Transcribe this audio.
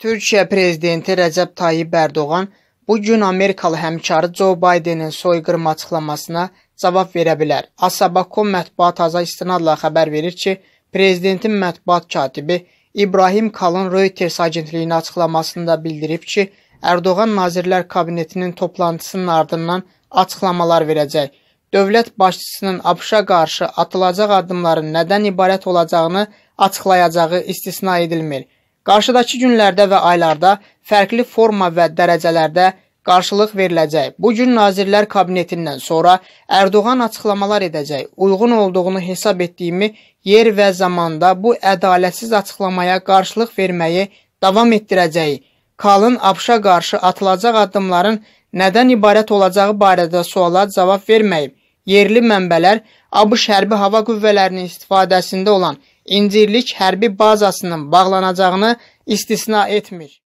Türkiyə prezidenti Rəcəb Tayyib Ərdoğan bu gün Amerikalı həmkarı Joe Bidenin soyqırım açıqlamasına cavab verə bilər. Asabakon mətbuat aza istinadla xəbər verir ki, prezidentin mətbuat katibi İbrahim Kalın Reuters agentliyinin açıqlamasında bildirib ki, Ərdoğan Nazirlər Kabinetinin toplantısının ardından açıqlamalar verəcək dövlət başçısının ABŞ-a qarşı atılacaq addımların nədən ibarət olacağını açıqlayacağı istisna edilmir. Qarşıdakı günlərdə və aylarda fərqli forma və dərəcələrdə qarşılıq veriləcək. Bu gün Nazirlər Kabinetindən sonra Ərdoğan açıqlamalar edəcək. Uyğun olduğunu hesab etdiyimi yer və zamanda bu ədalətsiz açıqlamaya qarşılıq verməyi davam etdirəcəyik. Kalın abşa qarşı atılacaq addımların nədən ibarət olacağı barədə suala cavab verməyib yerli mənbələr ABŞ hərbi hava qüvvələrinin istifadəsində olan İncirlik hərbi bazasının bağlanacağını istisna etmir.